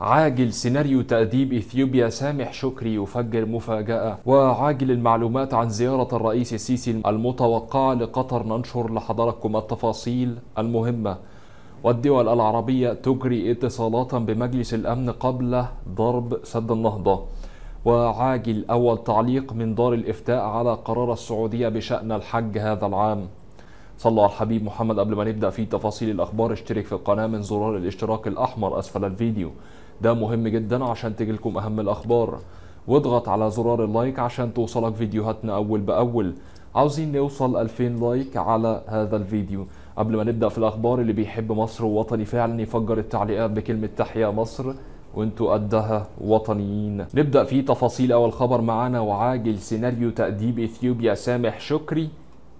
عاجل سيناريو تأديب إثيوبيا سامح شكري يفجر مفاجأة وعاجل المعلومات عن زيارة الرئيس السيسي المتوقعة لقطر ننشر لحضراتكم التفاصيل المهمة والدول العربية تجري اتصالات بمجلس الأمن قبل ضرب سد النهضة وعاجل أول تعليق من دار الإفتاء على قرار السعودية بشأن الحج هذا العام صلوا على الحبيب محمد قبل ما نبدأ في تفاصيل الأخبار اشترك في القناة من زرار الاشتراك الأحمر أسفل الفيديو ده مهم جدا عشان تجيلكم اهم الاخبار واضغط على زرار اللايك عشان توصلك فيديوهاتنا اول باول عاوزين نوصل 2000 لايك على هذا الفيديو قبل ما نبدا في الاخبار اللي بيحب مصر ووطني فعلا يفجر التعليقات بكلمه تحيا مصر وانتوا قدها وطنيين نبدا في تفاصيل اول خبر معانا وعاجل سيناريو تاديب اثيوبيا سامح شكري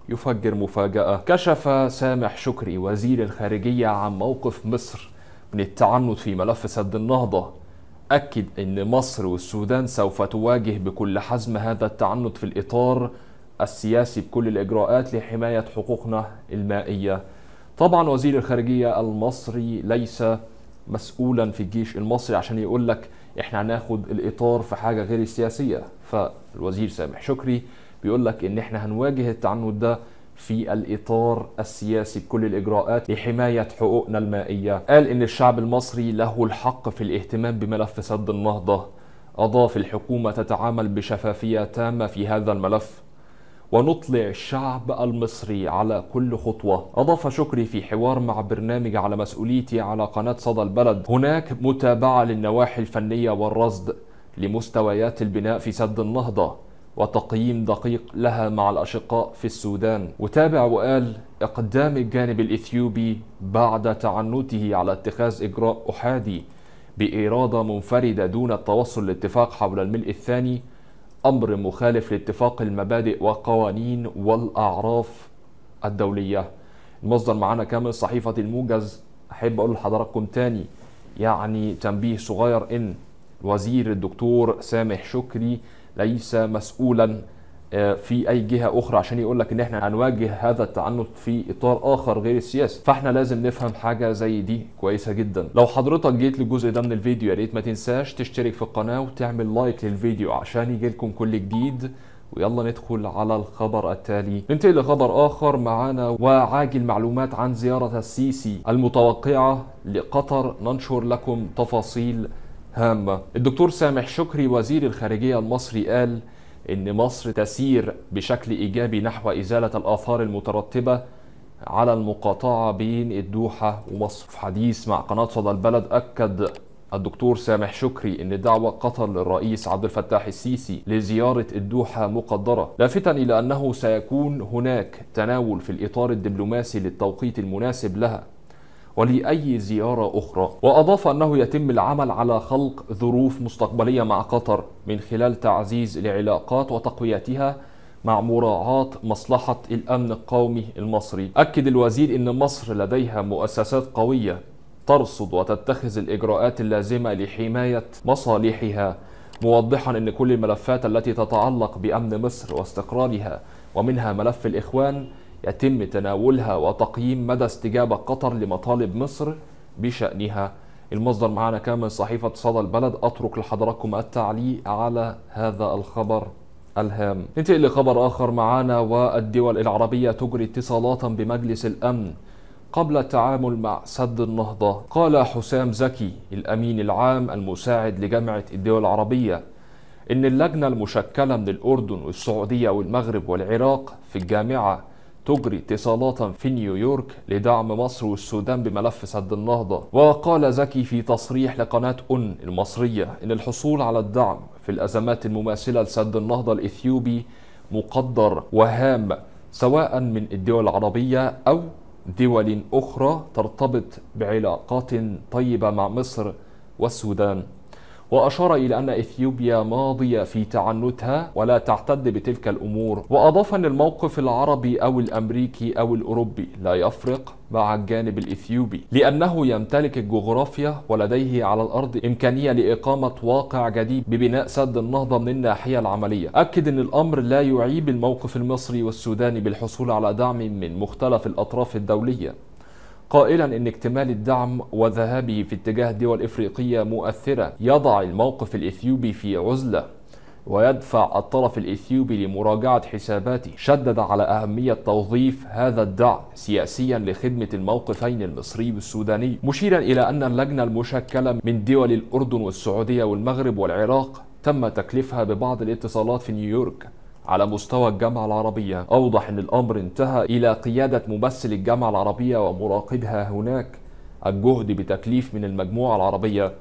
يفجر مفاجأة كشف سامح شكري وزير الخارجية عن موقف مصر من التعنت في ملف سد النهضة أكد أن مصر والسودان سوف تواجه بكل حزم هذا التعنت في الإطار السياسي بكل الإجراءات لحماية حقوقنا المائية طبعا وزير الخارجية المصري ليس مسؤولا في الجيش المصري عشان يقول لك احنا هناخد الإطار في حاجة غير سياسية فالوزير سامح شكري بيقول لك ان احنا هنواجه التعنت ده في الإطار السياسي بكل الإجراءات لحماية حقوقنا المائية قال إن الشعب المصري له الحق في الاهتمام بملف سد النهضة أضاف الحكومة تتعامل بشفافية تامة في هذا الملف ونطلع الشعب المصري على كل خطوة أضاف شكري في حوار مع برنامج على مسؤوليتي على قناة صدى البلد هناك متابعة للنواحي الفنية والرصد لمستويات البناء في سد النهضة وتقييم دقيق لها مع الأشقاء في السودان وتابع وقال إقدام الجانب الإثيوبي بعد تعنته على اتخاذ إجراء أحادي بإرادة منفردة دون التوصل لاتفاق حول الملء الثاني أمر مخالف لاتفاق المبادئ والقوانين والأعراف الدولية المصدر معانا كامل صحيفة الموجز أحب أقول لحضراتكم تاني يعني تنبيه صغير إن الوزير الدكتور سامح شكري ليس مسؤولا آه، في اي جهه اخرى عشان يقول لك ان احنا هنواجه هذا التعنت في اطار اخر غير السياسي فاحنا لازم نفهم حاجه زي دي كويسه جدا لو حضرتك جيت للجزء ده من الفيديو يا ريت ما تنساش تشترك في القناه وتعمل لايك للفيديو عشان يجيلكم كل جديد ويلا ندخل على الخبر التالي ننتقل لخبر اخر معانا وعاجل معلومات عن زياره السيسي المتوقعه لقطر ننشر لكم تفاصيل هامة الدكتور سامح شكري وزير الخارجية المصري قال إن مصر تسير بشكل إيجابي نحو إزالة الآثار المترتبة على المقاطعة بين الدوحة ومصر في حديث مع قناة صدى البلد أكد الدكتور سامح شكري ان دعوة قطر للرئيس عبد الفتاح السيسي لزيارة الدوحة مقدرة لافتا الى انه سيكون هناك تناول في الاطار الدبلوماسي للتوقيت المناسب لها ولأي زيارة أخرى وأضاف أنه يتم العمل على خلق ظروف مستقبلية مع قطر من خلال تعزيز العلاقات وتقويتها مع مراعاة مصلحة الأمن القومي المصري أكد الوزير أن مصر لديها مؤسسات قوية ترصد وتتخذ الإجراءات اللازمة لحماية مصالحها موضحا أن كل الملفات التي تتعلق بأمن مصر واستقرارها ومنها ملف الإخوان يتم تناولها وتقييم مدى استجابة قطر لمطالب مصر بشأنها المصدر معنا كان من صحيفة صدى البلد أترك لحضراتكم التعليق على هذا الخبر الهام ننتقل لخبر آخر معنا والدول العربية تجري اتصالات بمجلس الأمن قبل التعامل مع سد النهضة قال حسام زكي الأمين العام المساعد لجامعة الدول العربية إن اللجنة المشكلة من الأردن والسعودية والمغرب والعراق في الجامعة تجري اتصالات في نيويورك لدعم مصر والسودان بملف سد النهضة وقال زكي في تصريح لقناة أن المصرية إن الحصول على الدعم في الأزمات المماثلة لسد النهضة الإثيوبي مقدر وهام سواء من الدول العربية أو دول أخرى ترتبط بعلاقات طيبة مع مصر والسودان وأشار إلى أن إثيوبيا ماضية في تعنتها ولا تعتد بتلك الأمور وأضاف أن الموقف العربي أو الأمريكي أو الأوروبي لا يفرق مع الجانب الإثيوبي لأنه يمتلك الجغرافيا ولديه على الأرض إمكانية لإقامة واقع جديد ببناء سد النهضة من الناحية العملية أكد أن الأمر لا يعيب الموقف المصري والسوداني بالحصول على دعم من مختلف الأطراف الدولية قائلا ان اكتمال الدعم وذهابه في اتجاه دول افريقيه مؤثره يضع الموقف الاثيوبي في عزله ويدفع الطرف الاثيوبي لمراجعه حساباته شدد على اهميه توظيف هذا الدعم سياسيا لخدمه الموقفين المصري والسوداني مشيرا الى ان اللجنه المشكله من دول الاردن والسعوديه والمغرب والعراق تم تكليفها ببعض الاتصالات في نيويورك على مستوى الجامعة العربية أوضح أن الأمر انتهى إلى قيادة ممثل الجامعة العربية ومراقبها هناك الجهد بتكليف من المجموعة العربية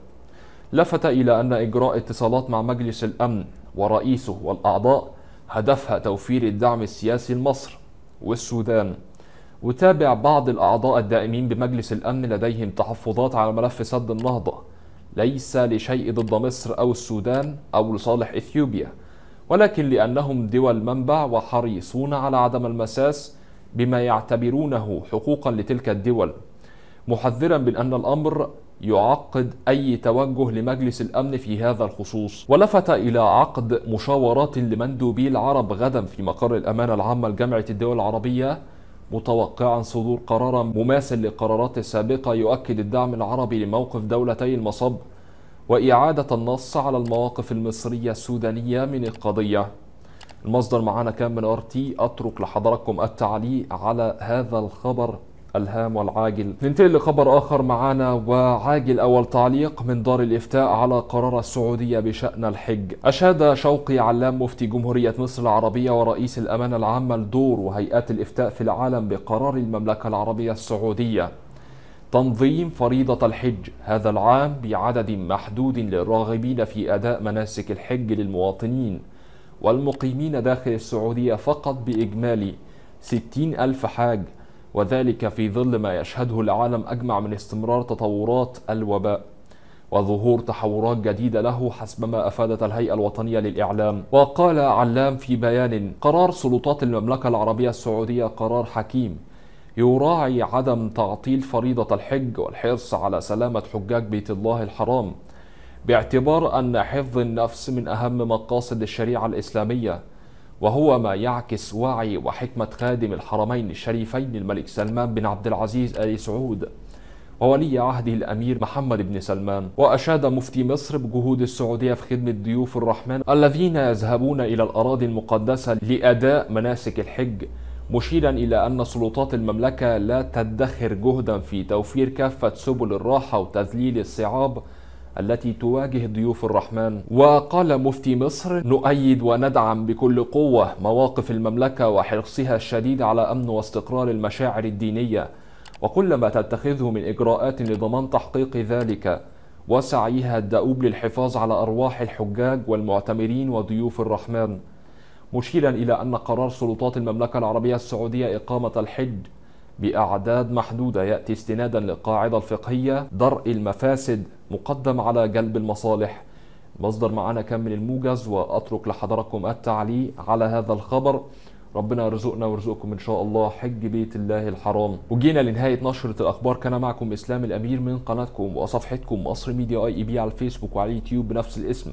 لفت إلى أن إجراء اتصالات مع مجلس الأمن ورئيسه والأعضاء هدفها توفير الدعم السياسي لمصر والسودان وتابع بعض الأعضاء الدائمين بمجلس الأمن لديهم تحفظات على ملف سد النهضة ليس لشيء ضد مصر أو السودان أو لصالح إثيوبيا ولكن لأنهم دول منبع وحريصون على عدم المساس بما يعتبرونه حقوقا لتلك الدول محذرا من أن الأمر يعقد أي توجه لمجلس الأمن في هذا الخصوص ولفت إلى عقد مشاورات لمندوبي العرب غدا في مقر الأمانة العامة لجامعة الدول العربية متوقعا صدور قرار مماثل للقرارات السابقة يؤكد الدعم العربي لموقف دولتي المصب وإعادة النص على المواقف المصرية السودانية من القضية المصدر معانا كان من ارتي اترك لحضراتكم التعليق على هذا الخبر الهام والعاجل ننتقل لخبر اخر معانا وعاجل اول تعليق من دار الافتاء على قرار السعوديه بشان الحج اشاد شوقي علام مفتي جمهوريه مصر العربيه ورئيس الامانه العامه لدور وهيئات الافتاء في العالم بقرار المملكه العربيه السعوديه تنظيم فريضة الحج هذا العام بعدد محدود للراغبين في أداء مناسك الحج للمواطنين والمقيمين داخل السعودية فقط بإجمالي 60 ألف حاج وذلك في ظل ما يشهده العالم أجمع من استمرار تطورات الوباء وظهور تحورات جديدة له حسب ما أفادت الهيئة الوطنية للإعلام وقال علام في بيان قرار سلطات المملكة العربية السعودية قرار حكيم يراعي عدم تعطيل فريضة الحج والحرص على سلامة حجاج بيت الله الحرام باعتبار أن حفظ النفس من أهم مقاصد الشريعة الإسلامية وهو ما يعكس وعي وحكمة خادم الحرمين الشريفين الملك سلمان بن عبد العزيز آل سعود وولي عهده الأمير محمد بن سلمان وأشاد مفتي مصر بجهود السعودية في خدمة ضيوف الرحمن الذين يذهبون إلى الأراضي المقدسة لأداء مناسك الحج مشيرا إلى أن سلطات المملكة لا تدخر جهدا في توفير كافة سبل الراحة وتذليل الصعاب التي تواجه ضيوف الرحمن وقال مفتي مصر نؤيد وندعم بكل قوة مواقف المملكة وحرصها الشديد على أمن واستقرار المشاعر الدينية وكل ما تتخذه من إجراءات لضمان تحقيق ذلك وسعيها الدؤوب للحفاظ على أرواح الحجاج والمعتمرين وضيوف الرحمن مشيرا إلى أن قرار سلطات المملكة العربية السعودية إقامة الحج بأعداد محدودة يأتي استنادا للقاعدة الفقهية درء المفاسد مقدم على جلب المصالح مصدر معانا كان من الموجز وأترك لحضراتكم التعليق على هذا الخبر ربنا يرزقنا ويرزقكم ان شاء الله حج بيت الله الحرام وجينا لنهايه نشره الاخبار كان معكم اسلام الامير من قناتكم وصفحتكم مصر ميديا اي اي بي على الفيسبوك وعلى اليوتيوب بنفس الاسم